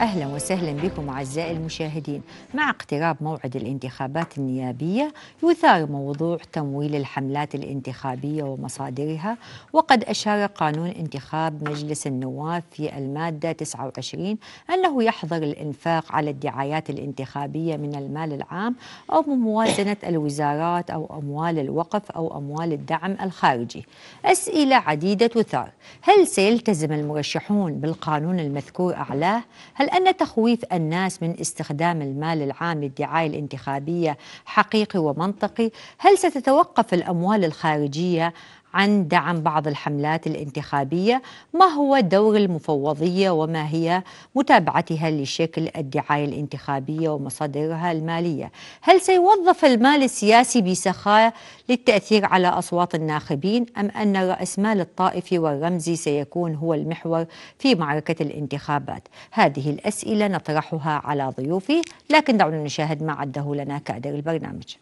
أهلا وسهلا بكم أعزائي المشاهدين مع اقتراب موعد الانتخابات النيابية يثار موضوع تمويل الحملات الانتخابية ومصادرها وقد أشار قانون انتخاب مجلس النواب في المادة 29 أنه يحظر الإنفاق على الدعايات الانتخابية من المال العام أو من موازنة الوزارات أو أموال الوقف أو أموال الدعم الخارجي أسئلة عديدة تثار هل سيلتزم المرشحون بالقانون المذكور أعلاه؟ هل هل أن تخويف الناس من استخدام المال العام للدعاية الانتخابية حقيقي ومنطقي؟ هل ستتوقف الأموال الخارجية عن دعم بعض الحملات الانتخابية ما هو دور المفوضية وما هي متابعتها لشكل الدعاية الانتخابية ومصادرها المالية هل سيوظف المال السياسي بسخاء للتأثير على أصوات الناخبين أم أن رأس مال الطائفي والرمزي سيكون هو المحور في معركة الانتخابات هذه الأسئلة نطرحها على ضيوفي لكن دعونا نشاهد ما عده لنا كادر البرنامج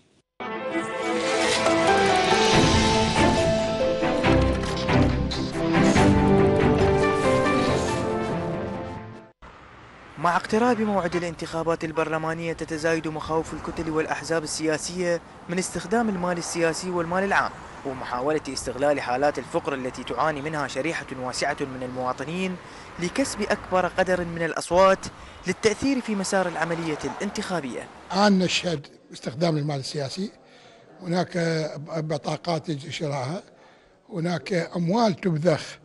مع اقتراب موعد الانتخابات البرلمانية تتزايد مخاوف الكتل والأحزاب السياسية من استخدام المال السياسي والمال العام ومحاولة استغلال حالات الفقر التي تعاني منها شريحة واسعة من المواطنين لكسب أكبر قدر من الأصوات للتأثير في مسار العملية الانتخابية الآن نشهد استخدام المال السياسي هناك بطاقات شرائها هناك أموال تبذخ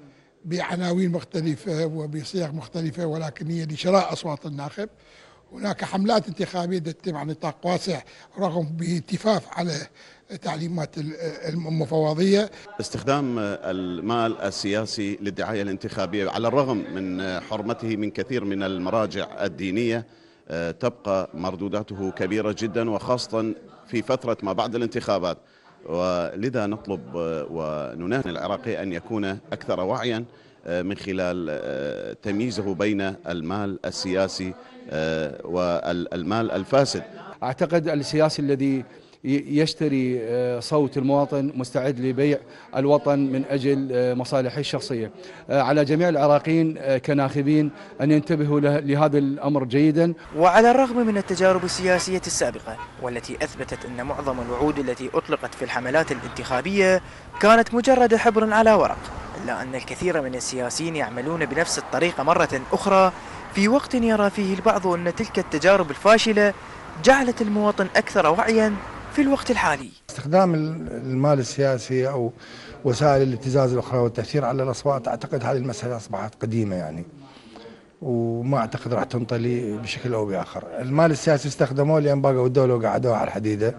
بعناوين مختلفة وبصيغ مختلفة ولكن هي لشراء أصوات الناخب هناك حملات انتخابية تتم على نطاق واسع رغم باتفاف على تعليمات المفوضية استخدام المال السياسي للدعاية الانتخابية على الرغم من حرمته من كثير من المراجع الدينية آه، تبقى مردوداته كبيرة جدا وخاصة في فترة ما بعد الانتخابات ولذا نطلب آه، وننهن العراقي أن يكون أكثر وعيا آه، من خلال آه، تمييزه بين المال السياسي آه، والمال الفاسد أعتقد السياسي الذي يشتري صوت المواطن مستعد لبيع الوطن من اجل مصالحه الشخصيه. على جميع العراقيين كناخبين ان ينتبهوا لهذا الامر جيدا. وعلى الرغم من التجارب السياسيه السابقه والتي اثبتت ان معظم الوعود التي اطلقت في الحملات الانتخابيه كانت مجرد حبر على ورق. إلا أن الكثير من السياسيين يعملون بنفس الطريقة مرة أخرى في وقت يرى فيه البعض أن تلك التجارب الفاشلة جعلت المواطن أكثر وعيا في الوقت الحالي استخدام المال السياسي أو وسائل الابتزاز الأخرى والتأثير على الأصوات أعتقد هذه المسألة أصبحت قديمة يعني وما أعتقد راح تنطلي بشكل أو بآخر المال السياسي استخدموه لأن باقوا الدولة وقعدوها على الحديدة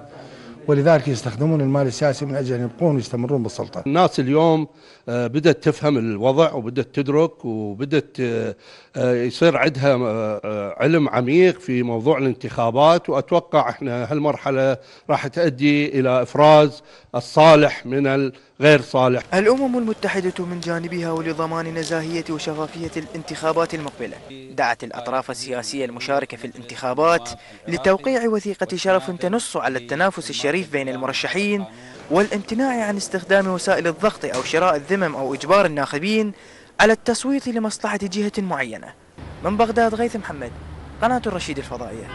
ولذلك يستخدمون المال السياسي من أجل أن يبقون ويستمرون بالسلطة الناس اليوم آه، بدأت تفهم الوضع وبدأت تدرك وبدأت آه، آه، يصير عندها آه، آه، علم عميق في موضوع الانتخابات واتوقع احنا هالمرحله راح تؤدي الى افراز الصالح من الغير صالح. الامم المتحده من جانبها ولضمان نزاهيه وشفافيه الانتخابات المقبله دعت الاطراف السياسيه المشاركه في الانتخابات لتوقيع وثيقه شرف تنص على التنافس الشريف بين المرشحين والامتناع عن استخدام وسائل الضغط او شراء الذمم او اجبار الناخبين على التصويت لمصلحة جهة معينة من بغداد غيث محمد قناة الرشيد الفضائية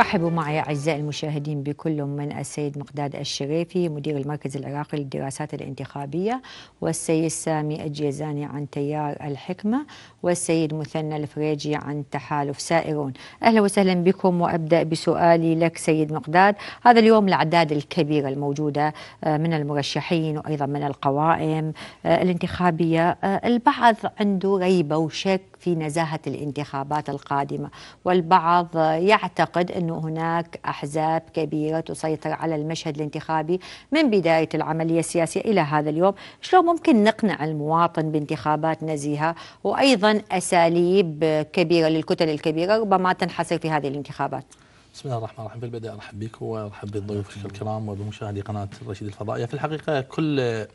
رحبوا معي أعزائي المشاهدين بكل من السيد مقداد الشريفي مدير المركز العراقي للدراسات الانتخابية والسيد سامي الجيزاني عن تيار الحكمة والسيد مثنى الفريجي عن تحالف سائرون أهلا وسهلا بكم وأبدأ بسؤالي لك سيد مقداد هذا اليوم الأعداد الكبيرة الموجودة آه، من المرشحين وأيضا من القوائم آه، الانتخابية آه، البعض عنده ريبة وشك في نزاهة الانتخابات القادمة والبعض يعتقد أن هناك أحزاب كبيرة تسيطر على المشهد الانتخابي من بداية العملية السياسية إلى هذا اليوم شلون ممكن نقنع المواطن بانتخابات نزيهة وأيضا أساليب كبيرة للكتل الكبيرة ربما تنحصر في هذه الانتخابات بسم الله الرحمن الرحيم في البداية أرحب بك وأرحب بضيوفك الكرام وبمشاهدي قناة الرشيد الفضائية في الحقيقة كل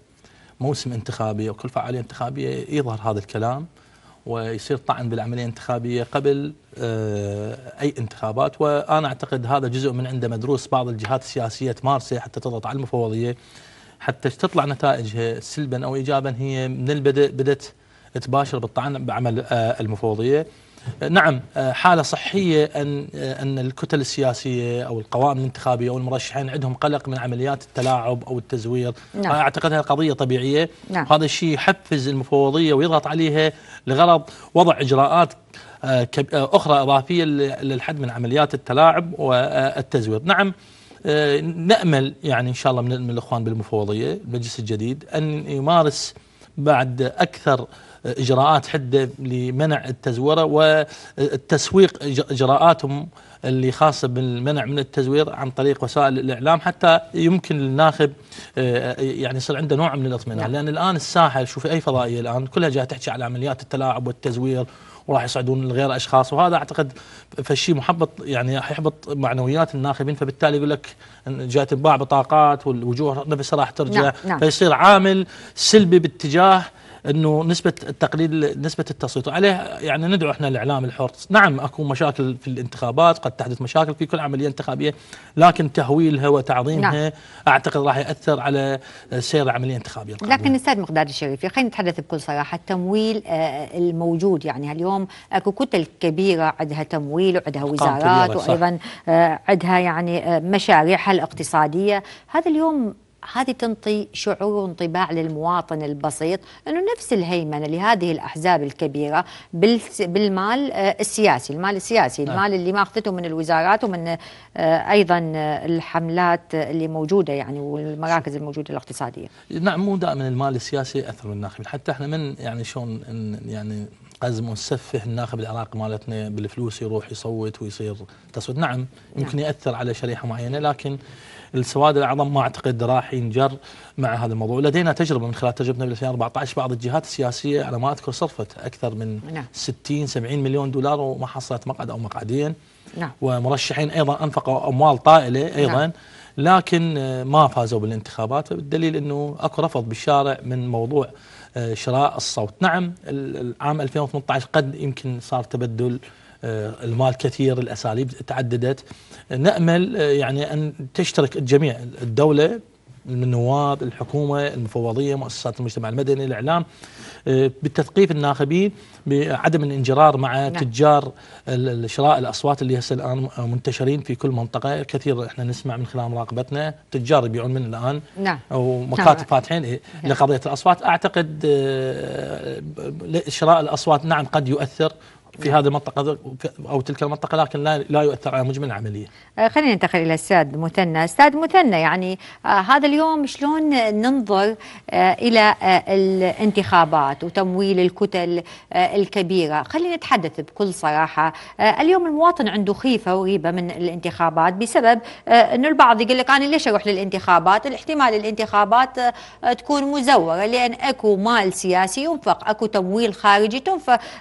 موسم انتخابي وكل فعالية انتخابية يظهر هذا الكلام ويصير طعن بالعملية الانتخابية قبل آه، أي انتخابات وأنا أعتقد هذا جزء من عنده مدروس بعض الجهات السياسية تمارسه حتى تضغط على المفوضية حتى تطلع نتائجها سلبا أو إيجابا هي من البدء بدأت تباشر بالطعن بعمل آه، المفوضية نعم آه، حاله صحيه ان آه، ان الكتل السياسيه او القوائم الانتخابيه او المرشحين عندهم قلق من عمليات التلاعب او التزوير نعم. اعتقد هذه قضيه طبيعيه نعم. هذا الشيء يحفز المفوضيه ويضغط عليها لغرض وضع اجراءات آه، اخرى اضافيه للحد من عمليات التلاعب والتزوير نعم نامل يعني ان شاء الله من الاخوان بالمفوضيه المجلس الجديد ان يمارس بعد اكثر اجراءات حده لمنع التزوره والتسويق اجراءاتهم اللي خاصه بالمنع من التزوير عن طريق وسائل الاعلام حتى يمكن للناخب آه، يعني يصير عنده نوع من الاطمئنان نعم. لان الان الساحه شوفي اي فضائيه الان كلها جايه تحكي على عمليات التلاعب والتزوير وراح يصعدون لغير اشخاص وهذا اعتقد فشي محبط يعني حيحبط معنويات الناخبين فبالتالي يقول لك جات تنباع بطاقات والوجوه نفسها راح ترجع نعم. نعم. فيصير عامل سلبي باتجاه انه نسبه التقليل نسبه التصويت عليه يعني ندعو احنا الاعلام الحر نعم اكو مشاكل في الانتخابات قد تحدث مشاكل في كل عمليه انتخابيه لكن تهويلها وتعظيمها نعم. اعتقد راح ياثر على سير العمليه الانتخابيه القادمة. لكن استاذ مقداد الشريفي خلينا نتحدث بكل صراحه التمويل آه، الموجود يعني اليوم اكو كتل كبيره عندها تمويل وعندها وزارات وايضا آه، عندها يعني آه، مشاريعها الاقتصاديه هذا اليوم هذه تنطي شعور وانطباع للمواطن البسيط انه نفس الهيمنه لهذه الاحزاب الكبيره بالمال آه، السياسي، المال السياسي، نعم. المال اللي ماخذته من الوزارات ومن آه، ايضا الحملات اللي موجوده يعني والمراكز الموجوده الاقتصاديه. نعم مو دائما المال السياسي اثر من الناخب، حتى احنا من يعني شلون يعني قزم ونسفه الناخب العراقي مالتنا بالفلوس يروح يصوت ويصير تصويت، نعم يمكن نعم. ياثر على شريحه معينه لكن السواد الاعظم ما اعتقد راح ينجر مع هذا الموضوع، لدينا تجربه من خلال تجربتنا في 2014 بعض الجهات السياسيه على ما اذكر صرفت اكثر من نعم. 60 70 مليون دولار وما حصلت مقعد او مقعدين نعم. ومرشحين ايضا انفقوا اموال طائله ايضا نعم. لكن ما فازوا بالانتخابات بالدليل انه اكو رفض بالشارع من موضوع آه، شراء الصوت، نعم العام 2018 قد يمكن صار تبدل آه، المال كثير الأساليب تعددت نأمل آه، يعني أن تشترك الجميع الدولة النواب الحكومة المفوضية مؤسسات المجتمع المدني الإعلام آه، بالتثقيف الناخبين بعدم الانجرار مع نعم. تجار شراء الاصوات اللي هسه الان منتشرين في كل منطقه كثير احنا نسمع من خلال مراقبتنا تجار يبيعون من الان نعم ومكاتب نعم. فاتحين نعم. لقضيه الاصوات اعتقد شراء الاصوات نعم قد يؤثر في هذه المنطقه او تلك المنطقه لكن لا لا يؤثر على مجمل العمليه. آه، خلينا ننتقل الى استاذ مثنى، استاذ مثنى يعني آه، هذا اليوم شلون ننظر آه، الى الانتخابات وتمويل الكتل الكبيره، خلينا نتحدث بكل صراحه، اليوم المواطن عنده خيفه وغيبة من الانتخابات بسبب انه البعض يقول لك انا ليش اروح للانتخابات؟ الاحتمال الانتخابات تكون مزوره لان اكو مال سياسي ينفق، اكو تمويل خارجي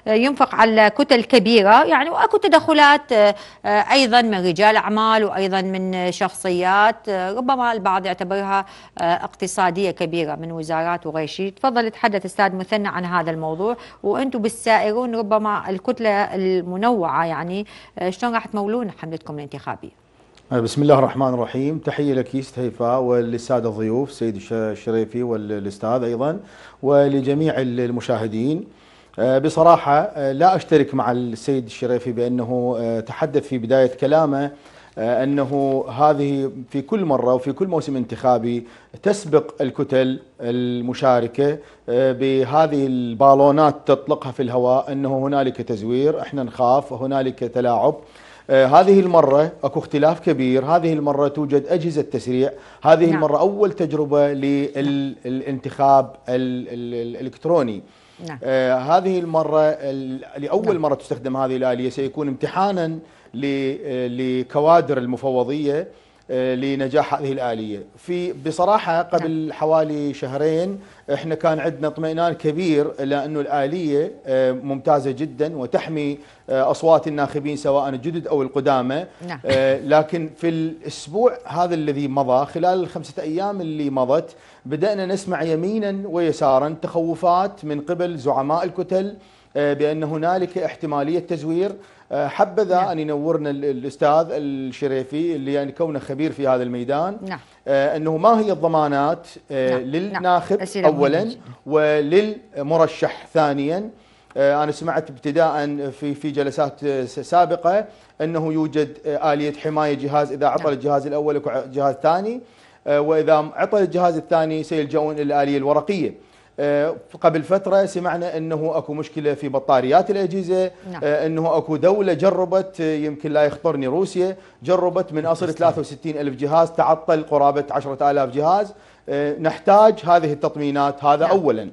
ينفق على كتل كتل كبيرة يعني وأكو تدخلات آه، آه، أيضا من رجال أعمال وأيضا من شخصيات آه، ربما البعض يعتبرها اقتصادية كبيرة من وزارات وغير شيء تفضل تحدث أستاذ مثنى عن هذا الموضوع وأنتم بالسائرون ربما الكتلة المنوعة يعني شلون راح تمولون حملتكم الانتخابية بسم الله الرحمن الرحيم تحية لك أست هيفاء وللسادة الضيوف سيد الشريفي والأستاذ أيضا ولجميع المشاهدين آه، بصراحة آه، لا أشترك مع السيد الشريفي بأنه آه، تحدث في بداية كلامه أنه هذه في كل مرة وفي كل موسم انتخابي تسبق الكتل المشاركة بهذه البالونات تطلقها في الهواء أنه هنالك تزوير احنا نخاف هنالك تلاعب هذه المرة أكو اختلاف كبير هذه المرة توجد أجهزة تسريع هذه نعم. المرة أول تجربة للانتخاب الإلكتروني نعم. آه هذه المرة لأول نعم. مرة تستخدم هذه الآلية سيكون امتحانا آه، لكوادر المفوضية آه، لنجاح هذه الآلية في بصراحة قبل نعم. حوالي شهرين احنا كان عندنا اطمئنان كبير لأنه الآلية آه، ممتازة جدا وتحمي آه، أصوات الناخبين سواء الجدد أو القدامى نعم. لكن في الأسبوع هذا الذي مضى خلال الخمسة أيام اللي مضت بدأنا نسمع يمينا ويسارا تخوفات من قبل زعماء الكتل بأن هنالك احتمالية تزوير آه، حبذا نعم. ان ينورنا الاستاذ الشريفي اللي يعني كونه خبير في هذا الميدان نعم. آه، انه ما هي الضمانات آه، نعم. نعم. للناخب نعم. اولا وللمرشح ثانيا انا سمعت ابتداء في في جلسات سابقه انه يوجد اليه حمايه جهاز اذا عطل نعم. الجهاز الاول جهاز ثاني واذا عطل الجهاز الثاني سيلجؤون الى الاليه الورقيه آه، قبل فترة سمعنا أنه أكو مشكلة في بطاريات الأجهزة نعم. آه، أنه أكو دولة جربت آه، يمكن لا يخطرني روسيا جربت من أصل 63 ألف جهاز تعطل قرابة 10000 جهاز نحتاج هذه التطمينات هذا نعم. أولا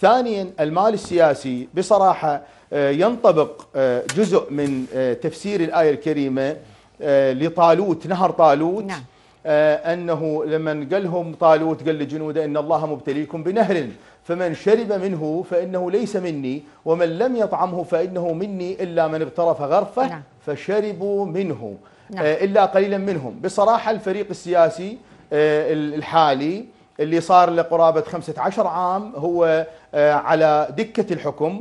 ثانيا المال السياسي بصراحة ينطبق جزء من تفسير الآية الكريمة لطالوت نهر طالوت نعم. أنه لما قال لهم طالوت قال لجنوده إن الله مبتليكم بنهر فمن شرب منه فإنه ليس مني ومن لم يطعمه فإنه مني إلا من اغترف غرفة نعم. فشربوا منه نعم. آه، إلا قليلا منهم بصراحة الفريق السياسي آه، الحالي اللي صار لقرابة 15 عام هو آه، على دكة الحكم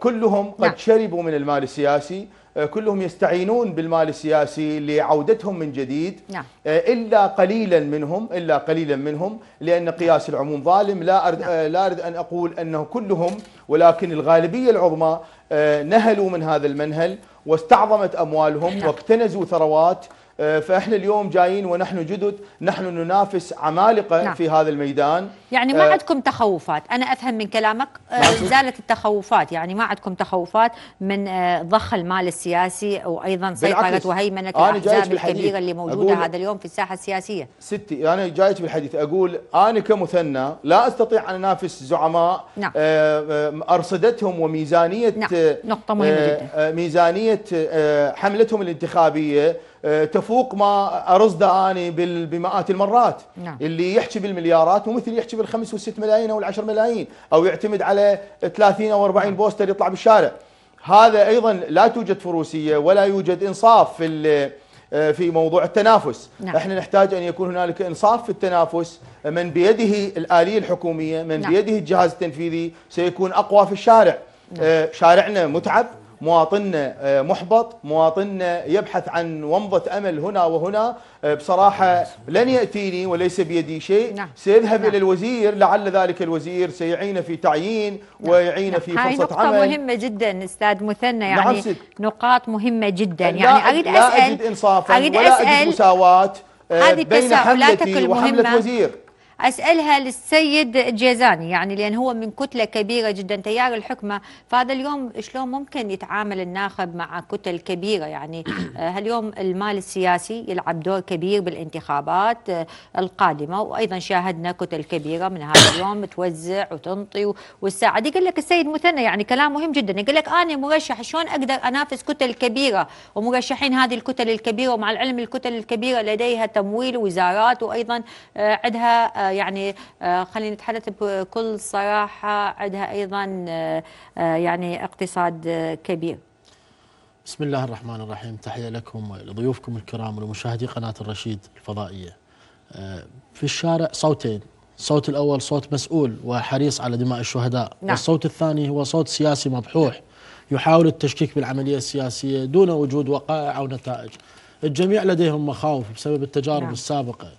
كلهم قد نعم. شربوا من المال السياسي آه، كلهم يستعينون بالمال السياسي لعودتهم من جديد نعم. آه، إلا قليلا منهم إلا قليلا منهم لأن قياس العموم ظالم لا أرد, نعم. آه، لا أرد أن أقول أنه كلهم ولكن الغالبية العظمى نهلوا من هذا المنهل واستعظمت أموالهم نعم. واكتنزوا ثروات آه، فاحنا اليوم جايين ونحن جدد نحن ننافس عمالقه نعم. في هذا الميدان يعني آه، ما آه عندكم تخوفات انا افهم من كلامك آه زالت التخوفات يعني ما عندكم تخوفات من آه ضخ المال السياسي وايضا سيطره وهيمنه الاحزاب الكبيره اللي موجوده هذا اليوم في الساحه السياسيه ستي انا جايك بالحديث اقول انا كمثنى لا استطيع ان انافس زعماء نعم. آه، ارصدتهم وميزانيه نعم. نقطه مهمه جدا ميزانيه حملتهم الانتخابيه تفوق ما ارصده اني بمئات المرات نعم. اللي يحكي بالمليارات مو مثل يحكي بالخمس والست ملايين او العشر ملايين او يعتمد على 30 او 40 نعم. بوستر يطلع بالشارع هذا ايضا لا توجد فروسيه ولا يوجد انصاف في آه، في موضوع التنافس نعم. احنا نحتاج ان يكون هنالك انصاف في التنافس من بيده الاليه الحكوميه من نعم. بيده الجهاز التنفيذي سيكون اقوى في الشارع نعم. آه، شارعنا متعب مواطننا آه، محبط مواطننا آه، يبحث عن ومضة أمل هنا وهنا آه، بصراحة لن يأتيني وليس بيدي شيء نعم. سيذهب نعم. إلى الوزير لعل ذلك الوزير سيعين في تعيين نعم. ويعين نعم. في فرصة هاي نقطة عمل مهمة جدا أستاذ مثنى نعم يعني نعم ست. نقاط مهمة جدا يعني أريد أسأل لا أجد إنصافا ولا أسأل أجد مساواة بين حملتي وحملة وزير أسألها للسيد جيزاني يعني لأن هو من كتلة كبيرة جدا تيار الحكمة فهذا اليوم شلون ممكن يتعامل الناخب مع كتل كبيرة يعني هاليوم آه، المال السياسي يلعب دور كبير بالانتخابات آه، القادمة وأيضا شاهدنا كتل كبيرة من هذا اليوم توزع وتنطي وتساعد يقول لك السيد مثنى يعني كلام مهم جدا يقول لك أنا مرشح شلون أقدر أنافس كتل كبيرة ومرشحين هذه الكتل الكبيرة ومع العلم الكتل الكبيرة لديها تمويل ووزارات وأيضا آه، عندها آه، يعني آه، خلينا نتحدث بكل صراحه عندها ايضا آه، يعني اقتصاد كبير بسم الله الرحمن الرحيم تحية لكم ولضيوفكم الكرام ولمشاهدي قناة الرشيد الفضائية في الشارع صوتين الصوت الأول صوت مسؤول وحريص على دماء الشهداء نعم. والصوت الثاني هو صوت سياسي مبحوح يحاول التشكيك بالعملية السياسية دون وجود وقائع أو نتائج الجميع لديهم مخاوف بسبب التجارب نعم. السابقة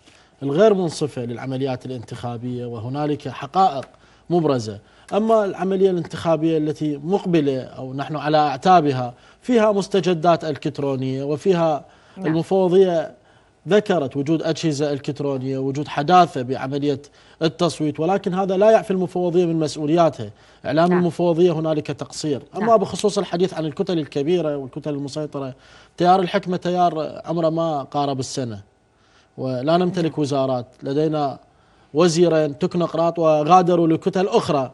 الغير منصفة للعمليات الانتخابية وهنالك حقائق مبرزة أما العملية الانتخابية التي مقبلة أو نحن على أعتابها فيها مستجدات إلكترونية وفيها نعم. المفوضية ذكرت وجود أجهزة إلكترونية وجود حداثة بعملية التصويت ولكن هذا لا يعفي المفوضية من مسؤولياتها إعلام نعم. المفوضية هنالك تقصير أما نعم. بخصوص الحديث عن الكتل الكبيرة والكتل المسيطرة تيار الحكمة تيار عمره ما قارب السنة ولا نمتلك وزارات لدينا وزيرين تكنقراط وغادروا لكتل أخرى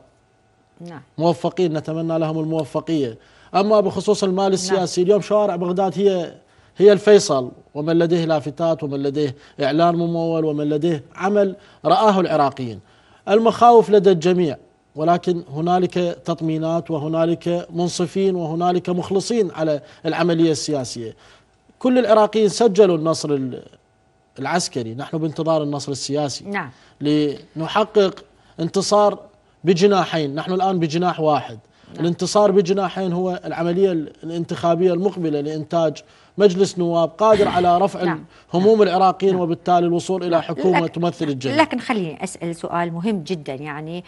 نعم. موفقين نتمنى لهم الموفقية أما بخصوص المال نعم. السياسي اليوم شوارع بغداد هي هي الفيصل ومن لديه لافتات ومن لديه إعلان ممول ومن لديه عمل رآه العراقيين المخاوف لدى الجميع ولكن هنالك تطمينات وهنالك منصفين وهنالك مخلصين على العملية السياسية كل العراقيين سجلوا النصر العسكري نحن بانتظار النصر السياسي نعم. لنحقق انتصار بجناحين نحن الآن بجناح واحد نعم. الانتصار بجناحين هو العملية الانتخابية المقبلة لإنتاج مجلس نواب قادر على رفع نعم. هموم العراقيين نعم. وبالتالي الوصول إلى نعم. حكومة لكن تمثل الجميع لكن خليني أسأل سؤال مهم جدا يعني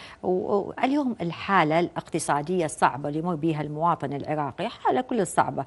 اليوم الحالة الاقتصادية الصعبة اللي يمر بها المواطن العراقي حالة كل الصعبة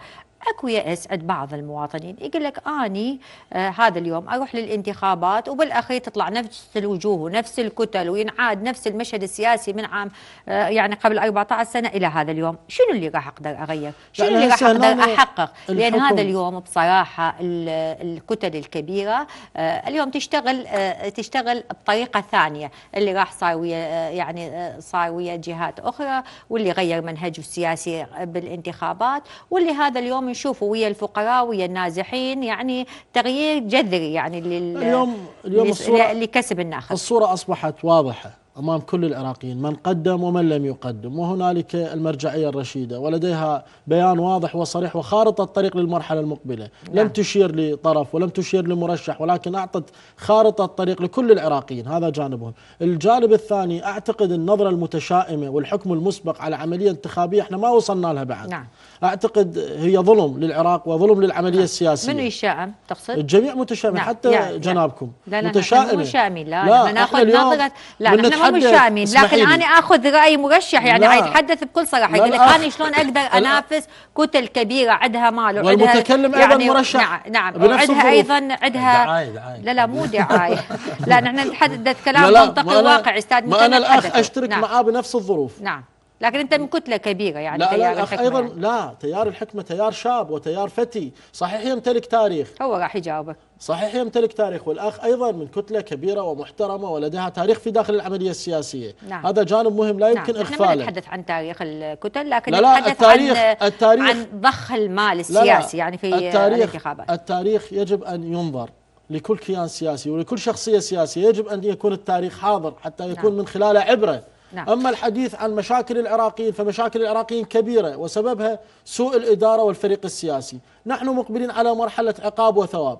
اكو يأس عند بعض المواطنين يقول لك اني آه هذا اليوم اروح للانتخابات وبالاخير تطلع نفس الوجوه ونفس الكتل وينعاد نفس المشهد السياسي من عام آه يعني قبل 14 سنه الى هذا اليوم، شنو اللي راح اقدر اغير؟ شنو اللي راح اقدر احقق؟ لان هذا اليوم بصراحه الكتل الكبيره آه اليوم تشتغل آه تشتغل بطريقه ثانيه اللي راح صار ويا آه، يعني آه، صار ويا جهات اخرى واللي غير منهجه السياسي بالانتخابات واللي هذا اليوم نشوفه ويا الفقراء ويا النازحين يعني تغيير جذري يعني لل اليوم اليوم الصورة لكسب الناخب الصورة أصبحت واضحة أمام كل العراقيين من قدم ومن لم يقدم وهنالك المرجعية الرشيدة ولديها بيان واضح وصريح وخارطة طريق للمرحلة المقبلة نعم. لم تشير لطرف ولم تشير لمرشح ولكن أعطت خارطة طريق لكل العراقيين هذا جانبهم الجانب الثاني أعتقد النظرة المتشائمة والحكم المسبق على عملية انتخابية احنا ما وصلنا لها بعد نعم. أعتقد هي ظلم للعراق وظلم للعملية نعم. السياسية من يشائم تقصد؟ الجميع متشائم نعم. حتى نعم. جنابكم لا لا متشائمة لا لا, لا, لا, لا, لا, لا, لا, لا, لا لا اليوم الشامل لكن انا اخذ راي مرشح يعني حيتحدث بكل صراحه يقول لك انا شلون اقدر انافس كتل كبيره عندها مال وعندها والمتكلم ايضا يعني مرشح نعم نعم وعندها ايضا عندها لا لا مو دعايه لا نحن نتحدث كلام منطقي واقعي استاذ ما انا الاخ اشترك نعم. معاه بنفس الظروف نعم لكن انت من كتله كبيره يعني لا تيار لا الحكمه ايضا يعني. لا تيار الحكمه تيار شاب وتيار فتي صحيح يمتلك تاريخ هو راح يجاوبك صحيح يمتلك تاريخ والاخ ايضا من كتله كبيره ومحترمه ولديها تاريخ في داخل العمليه السياسيه نعم. هذا جانب مهم لا نعم. يمكن نعم. اغفاله نحن نتحدث عن تاريخ الكتل لكن لا لا التاريخ عن التاريخ عن ضخ المال السياسي لا لا يعني في التاريخ الانتخابات التاريخ يجب ان ينظر لكل كيان سياسي ولكل شخصيه سياسيه يجب ان يكون التاريخ حاضر حتى يكون نعم. من خلاله عبره نعم. أما الحديث عن مشاكل العراقيين فمشاكل العراقيين كبيرة وسببها سوء الإدارة والفريق السياسي نحن مقبلين على مرحلة عقاب وثواب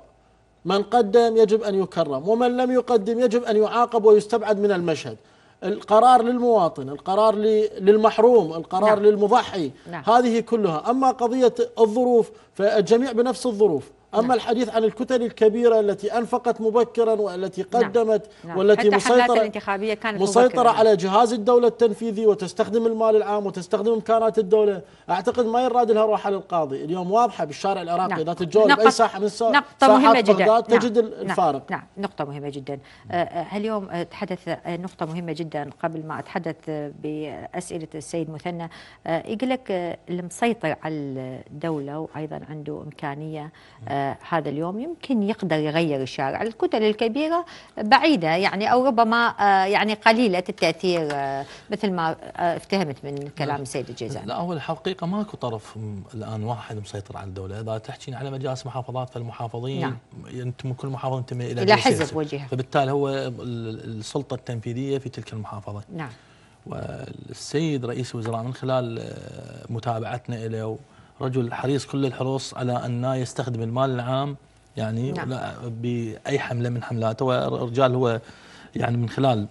من قدم يجب أن يكرم ومن لم يقدم يجب أن يعاقب ويستبعد من المشهد القرار للمواطن القرار للمحروم القرار نعم. للمضحي نعم. هذه كلها أما قضية الظروف فالجميع بنفس الظروف أما نعم. الحديث عن الكتل الكبيرة التي أنفقت مبكرا والتي نعم. قدمت نعم. والتي مسيطرة الانتخابية كانت مسيطرة على جهاز الدولة التنفيذي وتستخدم المال العام وتستخدم إمكانات الدولة أعتقد ما يراد لها روحة للقاضي اليوم واضحة بالشارع العراقي نعم. إذا تتجول بأي ساحة من الساحة نقطة مهمة جدا نعم. تجد نعم. الفارق نعم. نعم نقطة مهمة جدا اليوم أه، أه، أه، تحدث نقطة مهمة جدا قبل ما أتحدث بأسئلة السيد مثنى يقول لك المسيطر على الدولة وأيضا عنده إمكانية هذا اليوم يمكن يقدر يغير الشارع الكتل الكبيرة بعيدة يعني أو ربما آه، يعني قليلة التأثير آه، مثل ما آه، افتهمت من كلام السيد نعم. الجيزان لا هو الحقيقة ماكو طرف الآن واحد مسيطر على الدولة إذا تحكين على مجالس محافظات فالمحافظين نعم. أنتم كل محافظة تنتمي إلى, إلى حزب وجهة فبالتالي هو السلطة التنفيذية في تلك المحافظة نعم والسيد رئيس الوزراء من خلال متابعتنا له رجل حريص كل الحرص على أن يستخدم المال العام يعني نعم. بأي حملة من حملاته والرجال هو يعني من خلال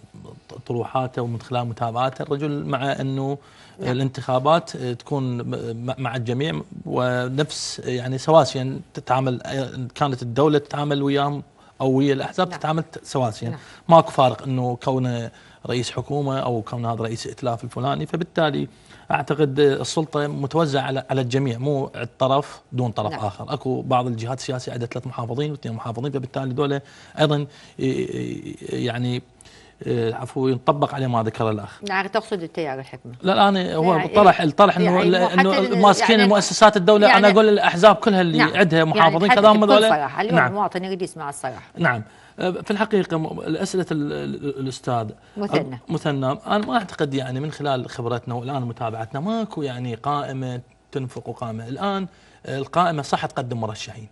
طروحاته ومن خلال متابعاته الرجل مع أنه نعم. الانتخابات تكون مع الجميع ونفس يعني سواسيا يعني تتعامل كانت الدولة تتعامل وياهم او ويا الاحزاب نعم. تتعامل سواسيا نعم. ماكو فارق انه كونه رئيس حكومه او كونه هذا رئيس ائتلاف الفلاني فبالتالي اعتقد السلطه متوزعه على على الجميع مو طرف دون طرف نعم. اخر اكو بعض الجهات السياسيه عندها ثلاث محافظين واثنين محافظين فبالتالي دولة ايضا يعني آه، عفوا ينطبق عليه ما ذكر الاخ نعم تقصد التيار الحكمه. لا انا هو يعني طرح الطرح يعني انه يعني انه ماسكين يعني المؤسسات الدوله يعني انا اقول الاحزاب كلها اللي نعم. يعني عندها محافظين يعني كذا هم هذول نعم المواطن يريد يسمع الصراحه نعم أه، في الحقيقة الأسئلة الأستاذ مثنى مثنى أنا ما أعتقد يعني من خلال خبرتنا والآن متابعتنا ماكو يعني قائمة تنفق وقائمة الآن القائمة صح تقدم مرشحين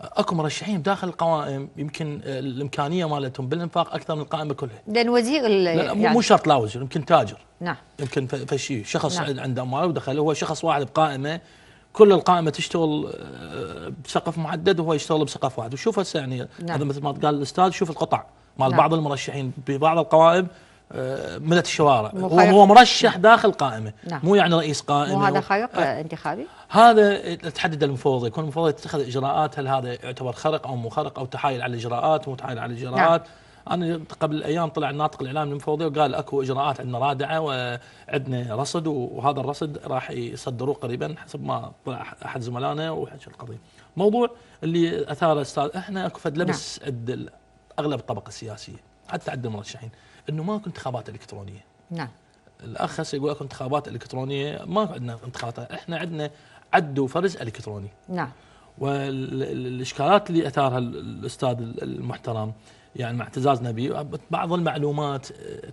أه، اكو مرشحين داخل القوائم يمكن الامكانيه مالتهم بالانفاق اكثر من القائمه كلها. لان وزير لا مو يعني شرط لا وزير يمكن تاجر. نعم. يمكن فشي شخص نعم. عنده اموال ودخل هو شخص واحد بقائمه كل القائمه تشتغل آه، بسقف محدد وهو يشتغل بسقف واحد وشوف هسه يعني نعم. هذا مثل ما قال الاستاذ شوف القطع مال نعم. بعض المرشحين ببعض القوائم آه، ملت الشوارع هو هو مرشح داخل قائمه نعم. مو يعني رئيس قائمه مو هذا خرق آه. انتخابي هذا تحدد المفوض يكون المفوض يتخذ اجراءات هل هذا يعتبر خرق او مو خرق او تحايل على الاجراءات ومتحايل على الاجراءات نعم. انا قبل ايام طلع الناطق الاعلامي المفوضي وقال اكو اجراءات عندنا رادعه وعندنا رصد وهذا الرصد راح يصدروه قريبا حسب ما طلع احد زملائنا وحكى القضيه. موضوع اللي اثاره استاذ احنا اكو فد نعم. لبس عند اغلب الطبقه السياسيه حتى عند المرشحين انه ماكو انتخابات الكترونيه. نعم. الاخ هسه يقول اكو انتخابات الكترونيه ما عندنا انتخابات احنا عندنا عد وفرز الكتروني. نعم. والاشكالات اللي اثارها الاستاذ المحترم يعني مع اعتزازنا به بعض المعلومات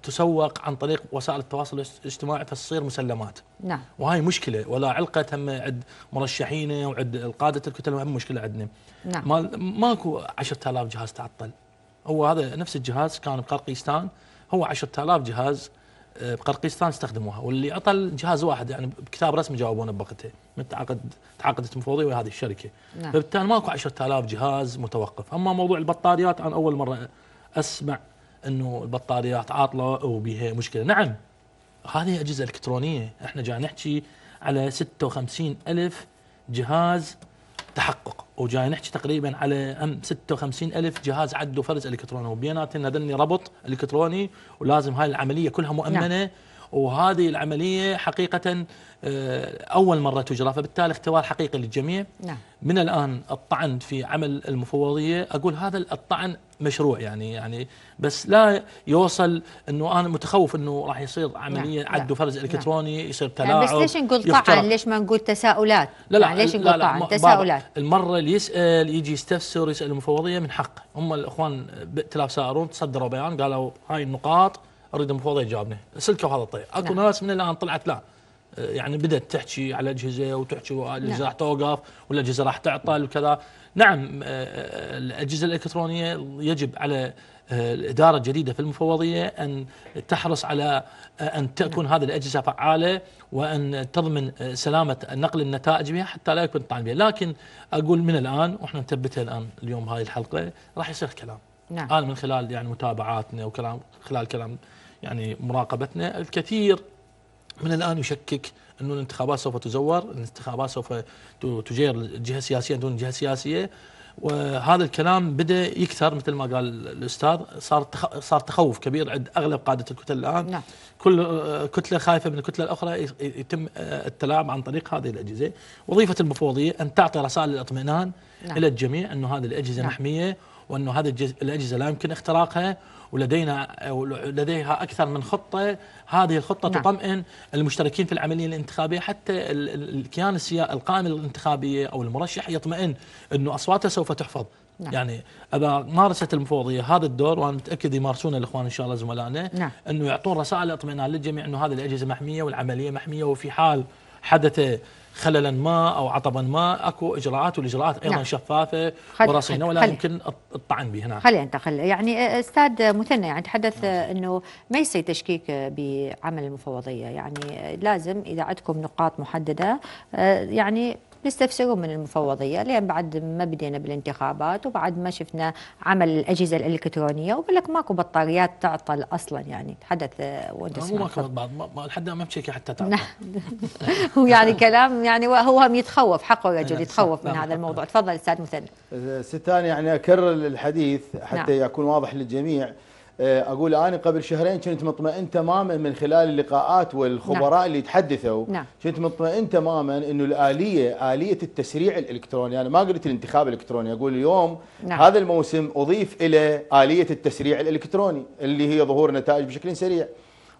تسوق عن طريق وسائل التواصل الاجتماعي فتصير مسلمات نعم وهي مشكله ولا علقه هم عند مرشحينه وعند القاده الكتل هم مشكله عندنا نعم ما ماكو 10000 جهاز تعطل هو هذا نفس الجهاز كان بقرقيستان هو 10000 جهاز بقرقيستان استخدموها واللي اطل جهاز واحد يعني بكتاب رسمي جاوبونا بوقتها من تعاقد تعاقدت مفوضيه ويا هذه الشركه نعم. فبالتالي ماكو 10000 جهاز متوقف اما موضوع البطاريات انا اول مره اسمع انه البطاريات عاطله وبها مشكله نعم هذه اجهزه الكترونيه احنا جاي نحكي على 56 الف جهاز تحقق وجاي نحكي تقريبا على أم 56 ألف جهاز عد وفرز إلكتروني وبيناتهم هذني ربط إلكتروني ولازم هاي العملية كلها مؤمنة نعم. وهذه العملية حقيقة آه، أول مرة تجرى فبالتالي اختبار حقيقي للجميع نعم. من الآن الطعن في عمل المفوضية أقول هذا الطعن مشروع يعني يعني بس لا يوصل انه انا متخوف انه راح يصير نعم. عمليه نعم عد وفرز الكتروني نعم يصير تلاعب يعني بس ليش نقول طعن ليش ما نقول تساؤلات لا لا يعني ليش نقول طعن تساؤلات المره اللي يسال يجي يستفسر يسال المفوضيه من حقه هم الاخوان بائتلاف سائرون تصدروا بيان قالوا هاي النقاط اريد المفوضيه يجاوبني سلكوا هذا الطريق اكو نعم. ناس من الان طلعت لا آه، يعني بدات تحكي على الاجهزه وتحكي الاجهزه نعم. راح توقف والاجهزه راح تعطل وكذا نعم آه، الاجهزه الالكترونيه يجب على آه، الاداره الجديده في المفوضيه ان تحرص على ان تكون هذه الاجهزه فعاله وان تضمن سلامه نقل النتائج بها حتى لا يكون طعن بها، لكن اقول من الان واحنا نثبتها الان اليوم هذه الحلقه راح يصير كلام. نعم. انا من خلال يعني متابعاتنا وكلام خلال كلام يعني مراقبتنا الكثير من الآن يشكك أن الانتخابات سوف تزور الانتخابات سوف تجير الجهة السياسية دون جهة سياسية وهذا الكلام بدا يكثر مثل ما قال الاستاذ صار صار تخوف كبير عند اغلب قاده الكتل الان نعم. كل آه، كتله خايفه من الكتله الاخرى يتم آه، التلاعب عن طريق هذه الاجهزه وظيفه المفوضيه ان تعطي رسائل الاطمئنان نعم. الى الجميع انه هذه الاجهزه نعم. محميه وانه هذه الاجهزه لا يمكن اختراقها ولدينا لديها أكثر من خطة هذه الخطة نعم. تطمئن المشتركين في العملية الانتخابية حتى الكيان القائمة الانتخابية أو المرشح يطمئن أنه أصواته سوف تحفظ نعم. يعني اذا مارست المفوضيه هذا الدور وانا متاكد يمارسونه الاخوان ان شاء الله زملائنا نعم. انه يعطون رسائل اطمئنان للجميع انه هذه الاجهزه محميه والعمليه محميه وفي حال حدث خللا ما او عطبا ما اكو اجراءات والاجراءات ايضا نعم. شفافه ورصينه ولا يمكن الطعن بها نعم خلي انت خلي يعني استاذ مثنى يعني تحدث نعم. انه ما يصير تشكيك بعمل المفوضيه يعني لازم اذا عندكم نقاط محدده يعني نستفسره من المفوضيه لان بعد ما بدينا بالانتخابات وبعد ما شفنا عمل الاجهزه الالكترونيه وقال لك ماكو بطاريات تعطل اصلا يعني تحدث وانت ما ماكو بعض ما لحد ما بشيك حتى تعطل نعم. هو يعني كلام يعني هو هم يتخوف حقه رجل نعم، يتخوف نعم، من هذا الموضوع تفضل استاذ مثنى أه، ستان يعني اكرر الحديث حتى نعم. يكون واضح للجميع آه، اقول انا قبل شهرين كنت مطمئن تماما من خلال اللقاءات والخبراء نعم. اللي تحدثوا نعم. كنت مطمئن تماما انه الاليه اليه التسريع الالكتروني انا ما قلت الانتخاب الالكتروني اقول اليوم نعم. هذا الموسم اضيف الى اليه التسريع الالكتروني اللي هي ظهور نتائج بشكل سريع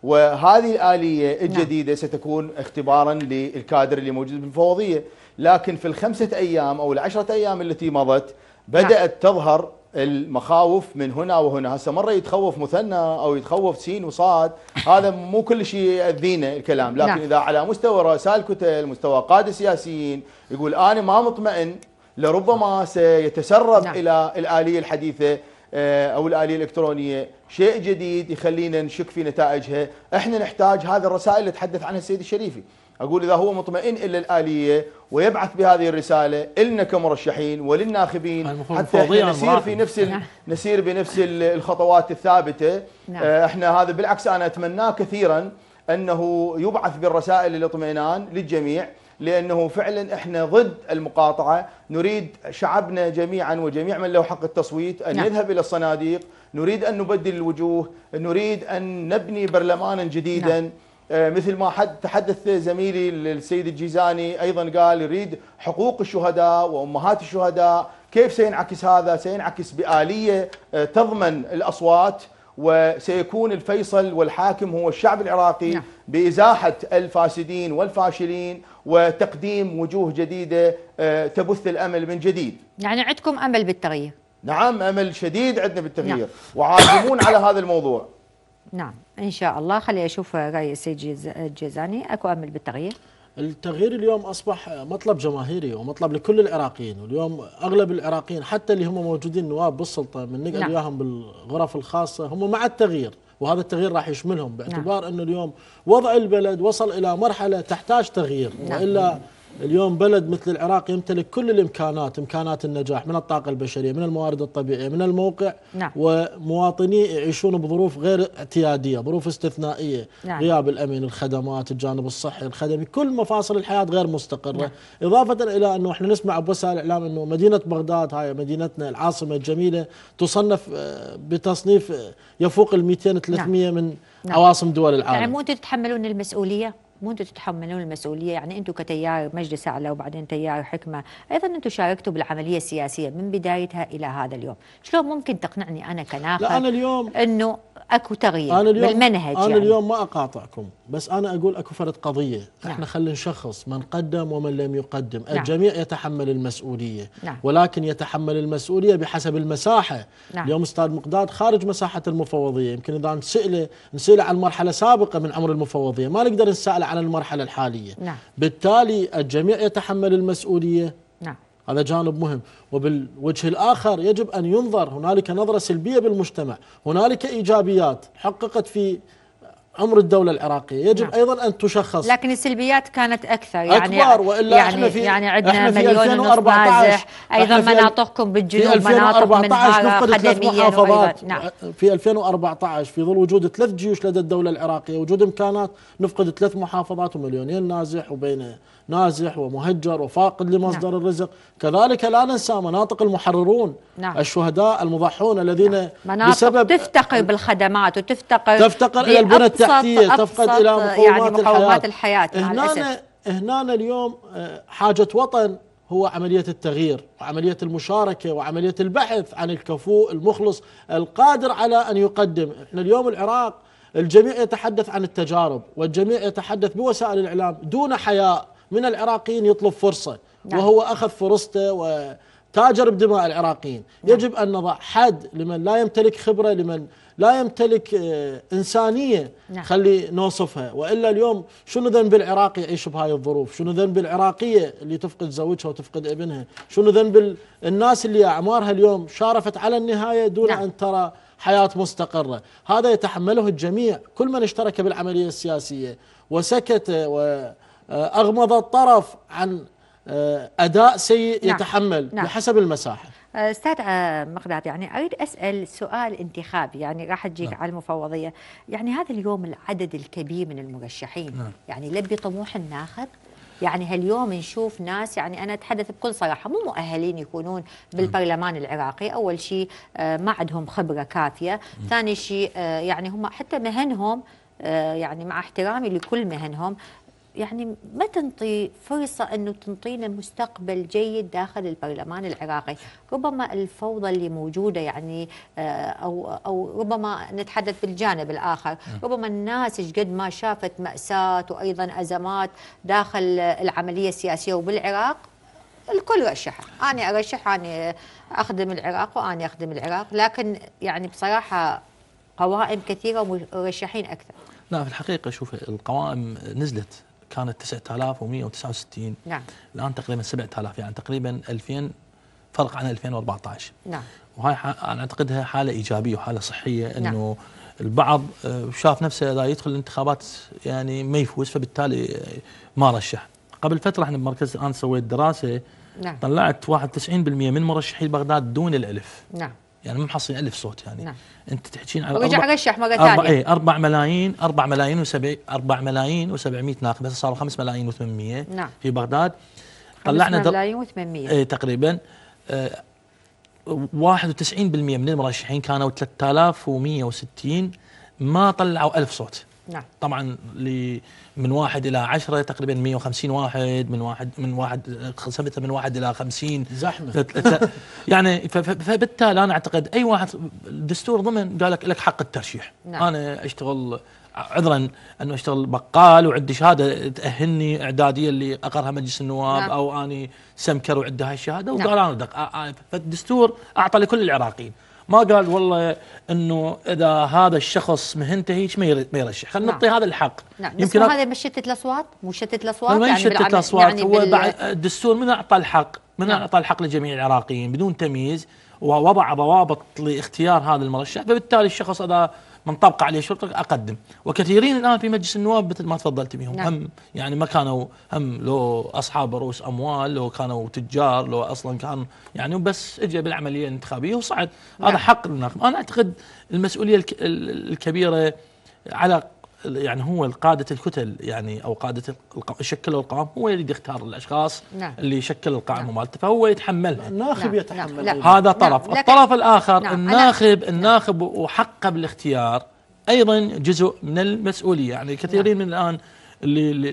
وهذه الاليه نعم. الجديده نعم. ستكون اختبارا للكادر اللي موجود بالمفوضيه لكن في الخمسه ايام او العشره ايام التي مضت نعم. بدات نعم. تظهر المخاوف من هنا وهنا هسه مره يتخوف مثنى او يتخوف سين وصاد هذا مو كل شيء ياذينا الكلام لكن نعم. اذا على مستوى رؤساء الكتل مستوى قاده سياسيين يقول انا ما مطمئن لربما سيتسرب نعم. الى الاليه الحديثه آه، او الاليه الالكترونيه شيء جديد يخلينا نشك في نتائجها احنا نحتاج هذه الرسائل اللي تحدث عنها السيد الشريفي أقول إذا هو مطمئن إلى الآلية ويبعث بهذه الرسالة إلنا كمرشحين وللناخبين حتى نسير في نفس نعم. نسير بنفس الخطوات الثابتة نعم. آه، احنا هذا بالعكس أنا أتمناه كثيرا أنه يبعث بالرسائل الاطمئنان للجميع لأنه فعلا احنا ضد المقاطعة نريد شعبنا جميعا وجميع من له حق التصويت أن نعم. يذهب إلى الصناديق نريد أن نبدل الوجوه نريد أن نبني برلمانا جديدا نعم. آه، مثل ما حد تحدث زميلي السيد الجيزاني ايضا قال يريد حقوق الشهداء وامهات الشهداء كيف سينعكس هذا سينعكس باليه آه، تضمن الاصوات وسيكون الفيصل والحاكم هو الشعب العراقي نعم. بإزاحة الفاسدين والفاشلين وتقديم وجوه جديدة آه، تبث الأمل من جديد يعني عندكم أمل بالتغيير نعم أمل شديد عندنا بالتغيير نعم. وعازمون على هذا الموضوع نعم ان شاء الله خلي اشوف راي السيد الجيزاني اكو امل بالتغيير التغيير اليوم اصبح مطلب جماهيري ومطلب لكل العراقيين واليوم اغلب العراقيين حتى اللي هم موجودين نواب بالسلطه من نقعد نعم. وياهم بالغرف الخاصه هم مع التغيير وهذا التغيير راح يشملهم باعتبار نعم. انه اليوم وضع البلد وصل الى مرحله تحتاج تغيير نعم. والا اليوم بلد مثل العراق يمتلك كل الامكانات امكانات النجاح من الطاقه البشريه من الموارد الطبيعيه من الموقع نعم. ومواطنيه يعيشون بظروف غير اعتياديه ظروف استثنائيه نعم. غياب الامن الخدمات الجانب الصحي الخدمي كل مفاصل الحياه غير مستقره نعم. اضافه الى انه احنا نسمع بوسائل الاعلام انه مدينه بغداد هاي مدينتنا العاصمه الجميله تصنف آه، بتصنيف آه، يفوق ال 200 300 نعم. من نعم. عواصم دول العالم يعني مو انتم تتحملون المسؤوليه وانتم تتحملون المسؤوليه يعني انتم كتيار مجلس اعلى وبعدين تيار حكمه ايضا انتم شاركتوا بالعمليه السياسيه من بدايتها الى هذا اليوم شلون ممكن تقنعني انا كناخب لا انا اليوم انه اكو تغيير أنا اليوم بالمنهج انا يعني. اليوم ما اقاطعكم بس انا اقول اكو فرد قضيه نعم. احنا خلينا نشخص من قدم ومن لم يقدم نعم. الجميع يتحمل المسؤوليه نعم. ولكن يتحمل المسؤوليه بحسب المساحه نعم. اليوم استاذ مقداد خارج مساحه المفوضيه يمكن اذا نساله نساله عن مرحله سابقه من عمر المفوضيه ما نقدر نساله على المرحلة الحالية نعم. بالتالي الجميع يتحمل المسؤولية نعم. هذا جانب مهم وبالوجه الآخر يجب أن ينظر هنالك نظرة سلبية بالمجتمع هنالك إيجابيات حققت في عمر الدولة العراقية يجب نعم. أيضا أن تشخص لكن السلبيات كانت أكثر يعني أكبر وإلا يعني, يعني احنا في يعني عندنا مليون ونص نازح أيضا مناطقكم بالجنوب مناطق من قدميا وأيضا نعم. في 2014 في ظل وجود ثلاث جيوش لدى الدولة العراقية وجود إمكانات نفقد ثلاث محافظات ومليونين نازح وبين نازح ومهجر وفاقد لمصدر نعم. الرزق كذلك لا ننسى مناطق المحررون نعم. الشهداء المضحون الذين نعم. مناطق بسبب تفتقر بالخدمات وتفتقر تفتقر إلى البنى التحتية تفقد إلى يعني مقومات, يعني مقومات الحياة, الحياة مع هنا هنا اليوم آه، حاجة وطن هو عملية التغيير وعملية المشاركة وعملية البحث عن الكفو المخلص القادر على أن يقدم احنا اليوم العراق الجميع يتحدث عن التجارب والجميع يتحدث بوسائل الإعلام دون حياء من العراقيين يطلب فرصة نعم. وهو أخذ فرصته وتاجر بدماء العراقيين نعم. يجب أن نضع حد لمن لا يمتلك خبرة لمن لا يمتلك آه، إنسانية نعم. خلي نوصفها وإلا اليوم شنو ذنب العراقي يعيش بهاي الظروف شنو ذنب العراقية اللي تفقد زوجها وتفقد ابنها شنو ذنب الناس اللي أعمارها اليوم شارفت على النهاية دون نعم. أن ترى حياة مستقرة هذا يتحمله الجميع كل من اشترك بالعملية السياسية وسكت آه، و آه، أغمض الطرف عن آه، أداء سيء نعم. يتحمل نعم. بحسب المساحة آه، استاذ مقداد يعني اريد اسال سؤال انتخابي يعني راح تجيك نعم. على المفوضيه يعني هذا اليوم العدد الكبير من المرشحين نعم. يعني لبي طموح الناخب يعني هاليوم نشوف ناس يعني انا اتحدث بكل صراحه مو مؤهلين يكونون بالبرلمان العراقي، اول شيء ما عندهم خبره كافيه، نعم. ثاني شيء يعني هم حتى مهنهم يعني مع احترامي لكل مهنهم يعني ما تنطي فرصة أنه تنطينا مستقبل جيد داخل البرلمان العراقي ربما الفوضى اللي موجودة يعني آه، أو, أو ربما نتحدث بالجانب الآخر نعم. ربما الناس قد ما شافت مأساة وأيضا أزمات داخل العملية السياسية وبالعراق الكل رشح أنا أرشح أنا أخدم العراق وأنا أخدم العراق لكن يعني بصراحة قوائم كثيرة ومرشحين أكثر لا في الحقيقة شوف القوائم نزلت كانت 9169 نعم الان تقريبا 7000 يعني تقريبا 2000 فرق عن 2014 نعم وهاي انا اعتقدها حاله ايجابيه وحاله صحيه نعم. انه نعم. البعض آه، شاف نفسه اذا يدخل الانتخابات يعني ما يفوز فبالتالي آه، ما رشح قبل فتره احنا بمركز الان سويت دراسه نعم. طلعت 91% من مرشحي بغداد دون الالف نعم يعني مو محصلين الف صوت يعني نعم. انت تحكين على ويجي رشح مره ثانيه 4 اي 4 ملايين 4 ملايين و7 4 ملايين و700 ناخب بس صاروا 5 ملايين و800 نعم. في بغداد طلعنا 5 ملايين و800 اي تقريبا آه 91% من المرشحين كانوا 3160 ما طلعوا 1000 صوت نعم. طبعا من واحد الى عشرة تقريبا 150 واحد من واحد من واحد خصمتها من واحد الى 50 زحمه يعني فبالتالي انا اعتقد اي واحد الدستور ضمن قال لك لك حق الترشيح نعم. انا اشتغل عذرا انه اشتغل بقال وعندي شهاده تاهلني اعداديه اللي اقرها مجلس النواب نعم. او اني سمكر وعندي هاي الشهاده وقال نعم. انا فالدستور اعطى لكل العراقيين ما قال والله انه اذا هذا الشخص مهنته هيك ما يرشح خلينا نعم. نعطي هذا الحق نعم يمكن هذا مشتت الاصوات مشتت الاصوات يعني مشتت الاصوات يعني هو بعد الدستور من اعطى الحق من نعم. اعطى الحق لجميع العراقيين بدون تمييز ووضع ضوابط لاختيار هذا المرشح فبالتالي الشخص اذا من طبق عليه شرطة اقدم وكثيرين الان في مجلس النواب مثل ما تفضلت بهم نعم. هم يعني ما كانوا هم لو اصحاب رؤوس اموال لو كانوا تجار لو اصلا كان يعني بس اجى بالعمليه الانتخابيه وصعد نعم. هذا حق الناخب انا اعتقد المسؤوليه الكبيره على يعني هو قادة الكتل يعني أو قادة شكلوا القوام هو اللي يختار الأشخاص نعم. اللي يشكل القائمة نعم. مالته فهو يتحملها الناخب نعم. يتحمل نعم. هذا نعم. طرف نعم. الطرف الآخر نعم. الناخب نعم. الناخب وحقه بالاختيار أيضا جزء من المسؤولية يعني كثيرين نعم. من الآن اللي اللي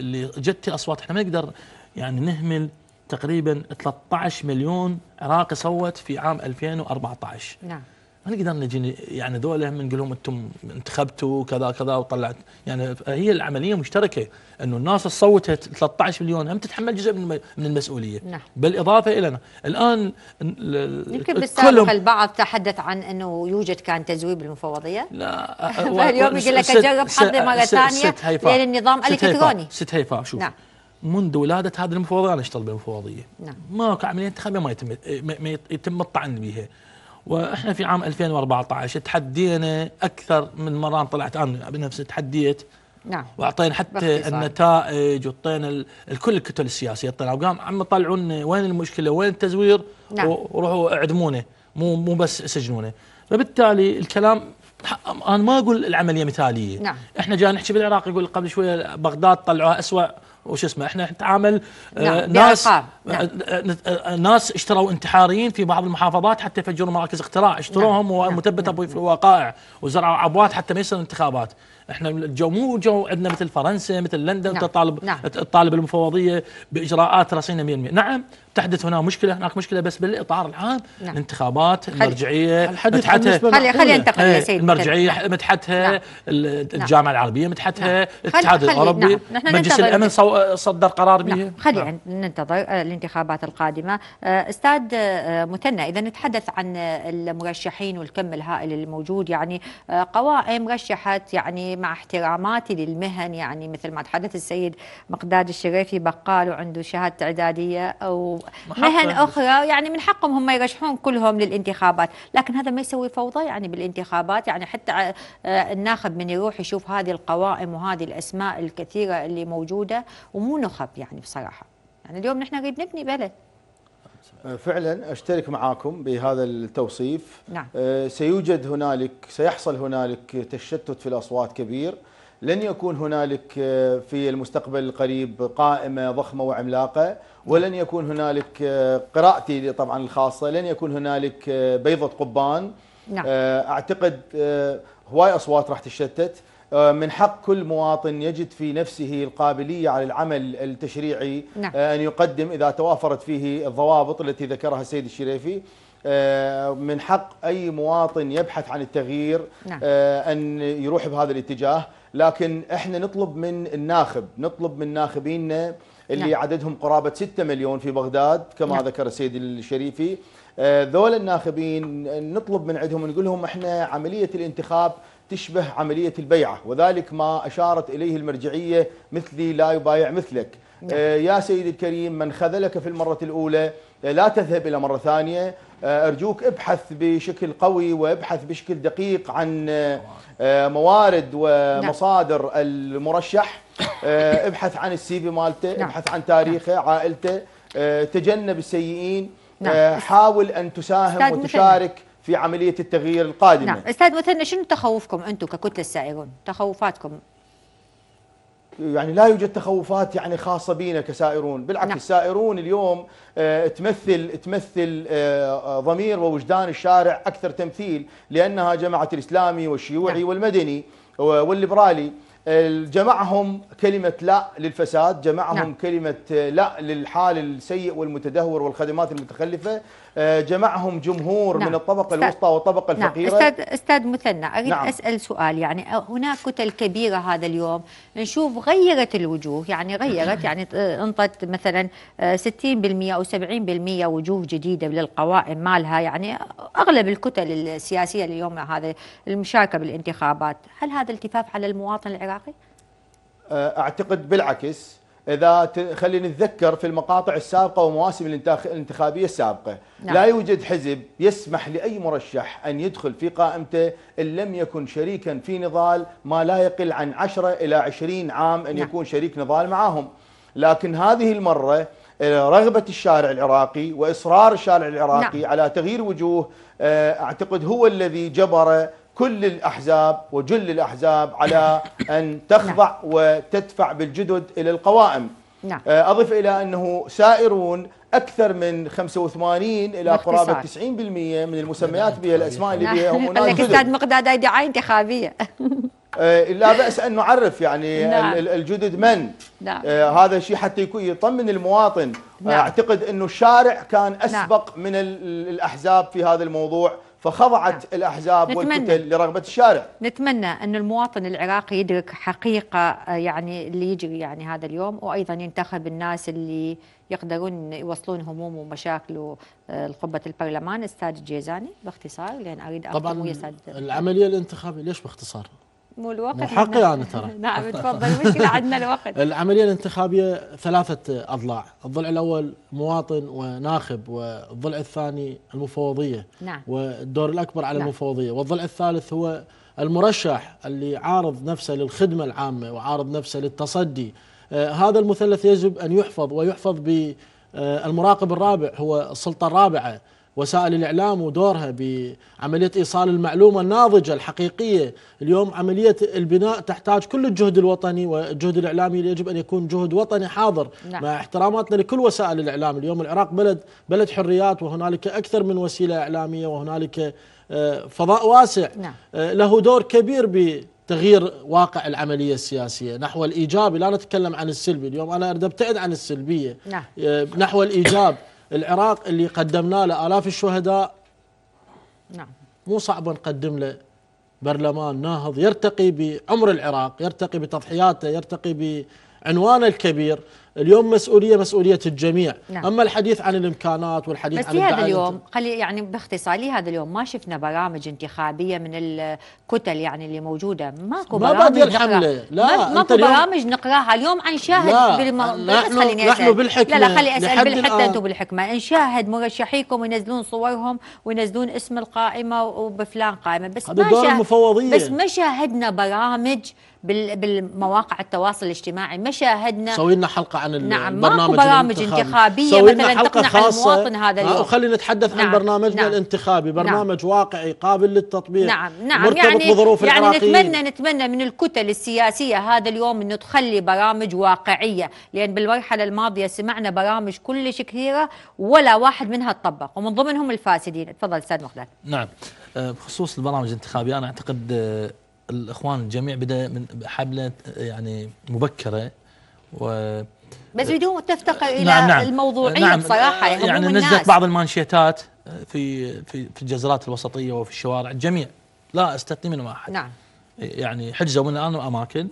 اللي جت أصوات احنا ما نقدر يعني نهمل تقريبا 13 مليون عراقي صوت في عام 2014 نعم ما نقدر نجي يعني ذولا من نقول لهم انتم انتخبتوا كذا كذا وطلعت يعني هي العمليه مشتركه انه الناس اللي صوتت 13 مليون هم تتحمل جزء من من المسؤوليه نعم. بالاضافه الى الان يمكن بالسابق البعض تحدث عن انه يوجد كان تزويب المفوضيه لا أه، اليوم يقول لك اجرب حظي مره ثانيه لان النظام الكتروني ست هيفاء شوف نعم. منذ ولادة هذه المفوضية أنا أشتغل بالمفوضية نعم. ماكو عملية انتخابية ما يتم ما يتم الطعن بها واحنا في عام 2014 تحدينا اكثر من مره طلعت انا بنفس تحديت نعم واعطينا حتى النتائج واعطينا الكل الكتل السياسيه طلعوا قام عم يطلعون وين المشكله وين التزوير نعم. وروحوا اعدمونه مو مو بس سجنونه فبالتالي الكلام انا ما اقول العمليه مثاليه نعم. احنا جاي نحكي بالعراق يقول قبل شويه بغداد طلعوها اسوأ وش اسمه احنا نتعامل آه، نعم ناس آه، نعم. آه، ناس اشتروا انتحاريين في بعض المحافظات حتى يفجروا مراكز اقتراع اشتروهم نعم. نعم، ومثبت نعم. في نعم. الوقائع وزرعوا عبوات حتى ما يصير انتخابات احنا الجو مو جو عندنا مثل فرنسا مثل لندن نعم. تطالب نعم. تطالب المفوضيه باجراءات رصينه 100% نعم تحدث هنا مشكله هناك مشكله بس بالاطار العام نعم. الانتخابات المرجعيه مدحتها خلي خلي انتقل يا إيه، سيدي المرجعيه نعم. مدحتها نعم. الجامعه العربيه مدحتها نعم. الاتحاد الاوروبي نعم. مجلس ننتظر. الامن صدر قرار نعم. به نعم. خلي نعم. ننتظر آه، الانتخابات القادمه آه، استاذ آه، متنى اذا نتحدث عن المرشحين والكم الهائل الموجود يعني قوائم رشحت يعني مع احتراماتي للمهن يعني مثل ما تحدث السيد مقداد الشريفي بقال وعنده شهادة إعدادية أو مهن أخرى يعني من حقهم هم يرشحون كلهم للانتخابات لكن هذا ما يسوي فوضى يعني بالانتخابات يعني حتى آه، الناخب من يروح يشوف هذه القوائم وهذه الأسماء الكثيرة اللي موجودة ومو نخب يعني بصراحة يعني اليوم نحن نريد نبني بلد أه، فعلا اشترك معاكم بهذا التوصيف نعم. أه، سيوجد هنالك سيحصل هنالك تشتت في الاصوات كبير لن يكون هنالك أه، في المستقبل القريب قائمه ضخمه وعملاقه ولن يكون هنالك قراءتي طبعا الخاصه لن يكون هنالك بيضه قبان نعم. اعتقد هواي اصوات راح تشتت آه، من حق كل مواطن يجد في نفسه القابلية على العمل التشريعي نعم. آه، أن يقدم إذا توافرت فيه الضوابط التي ذكرها السيد الشريفي آه، من حق أي مواطن يبحث عن التغيير نعم. أن يروح بهذا الاتجاه لكن احنا نطلب من الناخب نطلب من ناخبينا اللي نعم. عددهم قرابة 6 مليون في بغداد كما نعم. ذكر السيد الشريفي ذول الناخبين نطلب من عندهم نقول لهم احنا عملية الانتخاب تشبه عملية البيعة وذلك ما أشارت إليه المرجعية مثلي لا يبايع مثلك نعم. آه، يا سيدي الكريم من خذلك في المرة الأولى آه، لا تذهب إلى مرة ثانية آه، أرجوك ابحث بشكل قوي وابحث بشكل دقيق عن موارد ومصادر نعم. المرشح ابحث عن السي في مالته نعم. ابحث عن تاريخه نعم. عائلته تجنب السيئين حاول أن تساهم وتشارك في عملية التغيير القادمة نعم أستاذ مثلنا شنو تخوفكم أنتم ككتلة سائرون تخوفاتكم يعني لا يوجد تخوفات يعني خاصة بينا كسائرون بالعكس نعم. السائرون اليوم آه تمثل تمثل آه, آه، ضمير ووجدان الشارع أكثر تمثيل لأنها جماعة الإسلامي والشيوعي نعم. والمدني والليبرالي جمعهم كلمة لا للفساد جمعهم نعم. كلمة آه، لا للحال السيء والمتدهور والخدمات المتخلفة آه، جمعهم جمهور نعم. من الطبقة استاذ الوسطى والطبقة نعم. الفقيرة نعم. أستاذ, أستاذ مثنى أريد نعم. أسأل سؤال يعني آه، هناك كتل كبيرة هذا اليوم نشوف غيرت الوجوه يعني غيرت يعني آه، انطت مثلا 60% أو 70% وجوه جديدة للقوائم مالها يعني أغلب الكتل السياسية اليوم هذا المشاركة بالانتخابات هل هذا التفاف على المواطن العراقي؟ أعتقد بالعكس اذا خلينا نتذكر في المقاطع السابقه ومواسم الانتخابيه السابقه نعم. لا يوجد حزب يسمح لاي مرشح ان يدخل في قائمته ان لم يكن شريكا في نضال ما لا يقل عن 10 الى 20 عام ان نعم. يكون شريك نضال معهم لكن هذه المره رغبة الشارع العراقي وإصرار الشارع العراقي نعم. على تغيير وجوه آه، أعتقد هو الذي جبر كل الأحزاب وجل الأحزاب على أن تخضع نعم. وتدفع بالجدد إلى القوائم نعم. آه، أضف إلى أنه سائرون أكثر من 85 إلى قرابة 90% من المسميات نعم. بها الأسماء اللي نعم. بها هم لك أستاذ مقداد أي دعاية انتخابية لا بأس أن نعرف يعني نعم. الجدد من نعم. آه هذا شيء حتى يطمن المواطن نعم. أعتقد أنه الشارع كان أسبق نعم. من الأحزاب في هذا الموضوع فخضعت نعم. الأحزاب نتمنى. والكتل لرغبة الشارع نتمنى أن المواطن العراقي يدرك حقيقة آه، يعني اللي يجري يعني هذا اليوم وأيضا ينتخب الناس اللي يقدرون يوصلون همومه ومشاكله آه، لقبة البرلمان أستاذ الجيزاني باختصار لأن أريد اقول طبعا العملية الانتخابية ليش باختصار؟ مو الوقت مو نعم. حقي انا ترى نعم تفضل مشكله عندنا الوقت العمليه الانتخابيه ثلاثه اضلاع، الضلع الاول مواطن وناخب والضلع الثاني المفوضيه نعم والدور الاكبر على نعم. المفوضيه والضلع الثالث هو المرشح اللي عارض نفسه للخدمه العامه وعارض نفسه للتصدي آه هذا المثلث يجب ان يحفظ ويحفظ ب المراقب الرابع هو السلطه الرابعه وسائل الإعلام ودورها بعملية إيصال المعلومة الناضجة الحقيقية اليوم عملية البناء تحتاج كل الجهد الوطني والجهد الإعلامي اللي يجب أن يكون جهد وطني حاضر نعم. مع احتراماتنا لكل وسائل الإعلام اليوم العراق بلد بلد حريات وهنالك أكثر من وسيلة إعلامية وهنالك آه، فضاء واسع نعم. آه، له دور كبير تغيير واقع العملية السياسية نحو الإيجابي لا نتكلم عن السلبي اليوم أنا أريد أبتعد عن السلبية نعم. آه، نحو الإيجاب العراق اللي قدمناه له آلاف الشهداء نعم مو صعب نقدم له برلمان ناهض يرتقي بعمر العراق يرتقي بتضحياته يرتقي بعنوانه الكبير اليوم مسؤوليه مسؤوليه الجميع نعم. اما الحديث عن الامكانات والحديث بس عن هذا اليوم قال يعني باختصار لي هذا اليوم ما شفنا برامج انتخابيه من الكتل يعني اللي موجوده ماكو ما برامج ما الحمله لا ما ماكو برامج نقراها اليوم عن بالم... نحن نحن بالحكمه لا لا خلي اسال بالحكمه انتم بالحكمه ان شاهد مرشحيكم وينزلون صورهم وينزلون اسم القائمه وبفلان قائمه بس ما شاهد بس ما شاهدنا برامج بالمواقع التواصل الاجتماعي ما شاهدنا سوي لنا حلقه عن نعم ماكو برامج انتخابيه سوي مثلا حلقه خاصه المواطن هذا آه، اليوم وخلينا نتحدث نعم عن برنامجنا نعم الانتخابي نعم. برنامج نعم واقعي قابل للتطبيق نعم نعم مرتبط يعني بظروف يعني نتمنى نتمنى من الكتل السياسيه هذا اليوم انه تخلي برامج واقعيه لان بالمرحله الماضيه سمعنا برامج كلش كثيره ولا واحد منها تطبق ومن ضمنهم الفاسدين تفضل استاذ مخلد نعم آه، بخصوص البرامج الانتخابيه انا اعتقد آه، الاخوان الجميع بدا من حمله يعني مبكره و بس بدون تفتقر نعم، الى نعم نعم الموضوعيه نعم بصراحه يعني نزلت بعض المانشيتات في في في الجزرات الوسطيه وفي الشوارع الجميع لا استثني منهم احد نعم يعني حجزوا من الان اماكن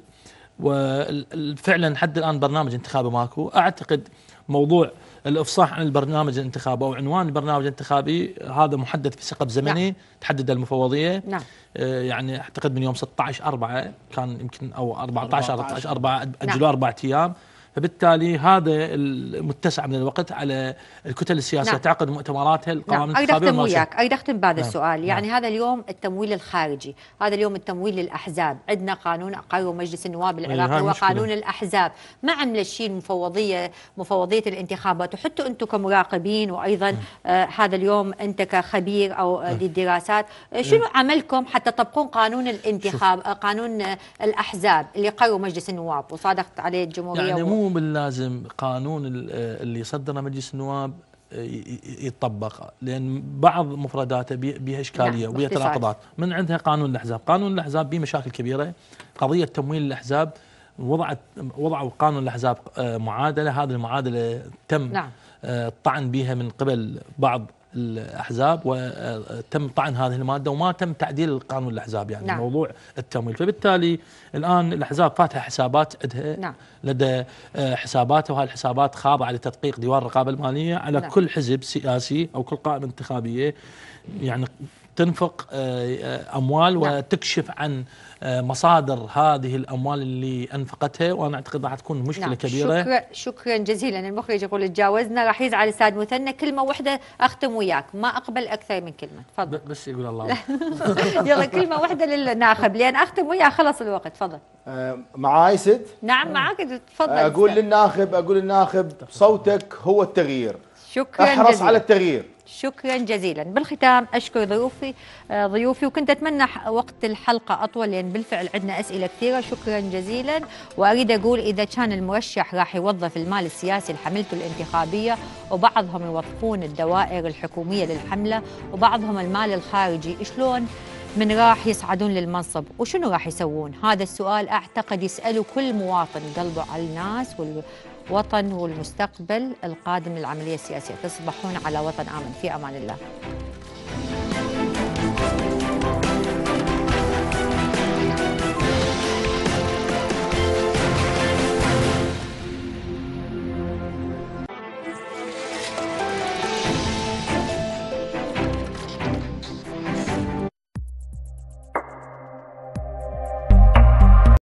وفعلا حد الان برنامج انتخابي ماكو اعتقد موضوع الافصاح عن البرنامج الانتخابي او عنوان البرنامج الانتخابي هذا محدد في سقف زمني نعم. تحدد المفوضيه نعم. آه، يعني اعتقد من يوم 16 4 كان يمكن او 14 14 4 اجلوا اربع ايام نعم. فبالتالي هذا المتسع من الوقت على الكتل السياسيه نعم. تعقد مؤتمراتها القوائم نعم. اريد اختم وياك اختم بهذا نعم. السؤال يعني نعم. هذا اليوم التمويل الخارجي هذا اليوم التمويل للاحزاب عندنا قانون اقره مجلس النواب أيوة، العراقي وقانون الاحزاب ما عمل شيء المفوضيه مفوضيه الانتخابات وحتى انتم كمراقبين وايضا نعم. آه هذا اليوم انت كخبير او نعم. للدراسات آه، نعم. شنو عملكم حتى تطبقون قانون الانتخاب شوف. آه، قانون آه، الاحزاب اللي قروا مجلس النواب وصادقت عليه الجمهوريه يعني مو باللازم قانون اللي صدره مجلس النواب آه، يتطبق لان بعض مفرداته بها نعم، اشكاليه وبها تناقضات من عندها قانون الاحزاب، قانون الاحزاب به مشاكل كبيره قضيه تمويل الاحزاب وضعت وضعوا قانون الاحزاب آه، معادله هذه المعادله تم نعم. آه، الطعن بها من قبل بعض الاحزاب وتم طعن هذه الماده وما تم تعديل قانون الاحزاب يعني نعم. موضوع التمويل فبالتالي الان الاحزاب فاتها حسابات عندها نعم. لدى آه، حساباتها وهذه الحسابات خاضعه لتدقيق ديوان الرقابه الماليه على نعم. كل حزب سياسي او كل قائمه انتخابيه يعني تنفق آه، آه، اموال نعم. وتكشف عن آه، مصادر هذه الاموال اللي انفقتها وانا اعتقد راح تكون مشكله نعم. كبيره شكرا شكرا جزيلا المخرج يقول تجاوزنا راح يزعل استاذ مثنى كلمه واحده اختم وياك ما اقبل اكثر من كلمه تفضل بس يقول الله يلا كلمه واحده للناخب لان اختم وياه خلص الوقت تفضل معاي سيد نعم معاك تفضل اقول للناخب اقول للناخب صوتك هو التغيير شكرا احرص جزيلا. على التغيير شكرا جزيلا بالختام اشكر ضيوفي آه، ضيوفي وكنت اتمنى وقت الحلقه اطول لان بالفعل عندنا اسئله كثيره شكرا جزيلا واريد اقول اذا كان المرشح راح يوظف المال السياسي لحملته الانتخابيه وبعضهم يوظفون الدوائر الحكوميه للحمله وبعضهم المال الخارجي شلون من راح يصعدون للمنصب وشنو راح يسوون هذا السؤال اعتقد يساله كل مواطن قلبه على الناس وطن والمستقبل القادم للعملية السياسية تصبحون على وطن آمن في أمان الله